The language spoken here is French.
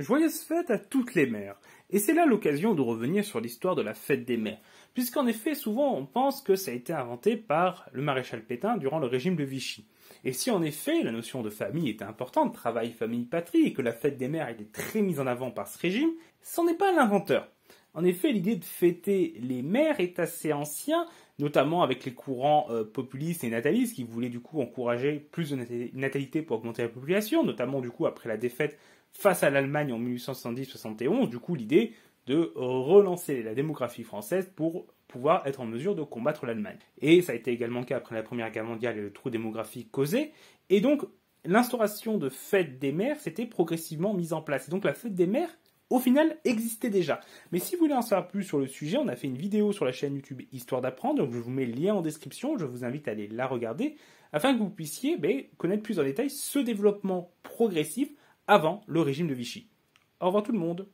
Joyeuse fête à toutes les mères. Et c'est là l'occasion de revenir sur l'histoire de la fête des mères, puisqu'en effet souvent on pense que ça a été inventé par le maréchal Pétain durant le régime de Vichy. Et si en effet la notion de famille était importante, travail, famille, patrie, et que la fête des mères était très mise en avant par ce régime, ce n'est pas l'inventeur. En effet, l'idée de fêter les mères est assez ancien, notamment avec les courants euh, populistes et natalistes qui voulaient du coup encourager plus de natalité pour augmenter la population, notamment du coup après la défaite face à l'Allemagne en 1870-71, du coup l'idée de relancer la démographie française pour pouvoir être en mesure de combattre l'Allemagne. Et ça a été également le cas après la Première Guerre mondiale et le trou démographique causé. Et donc l'instauration de fêtes des mères s'était progressivement mise en place. Et donc la fête des mères au final, existait déjà. Mais si vous voulez en savoir plus sur le sujet, on a fait une vidéo sur la chaîne YouTube Histoire d'apprendre, donc je vous mets le lien en description, je vous invite à aller la regarder, afin que vous puissiez ben, connaître plus en détail ce développement progressif avant le régime de Vichy. Au revoir tout le monde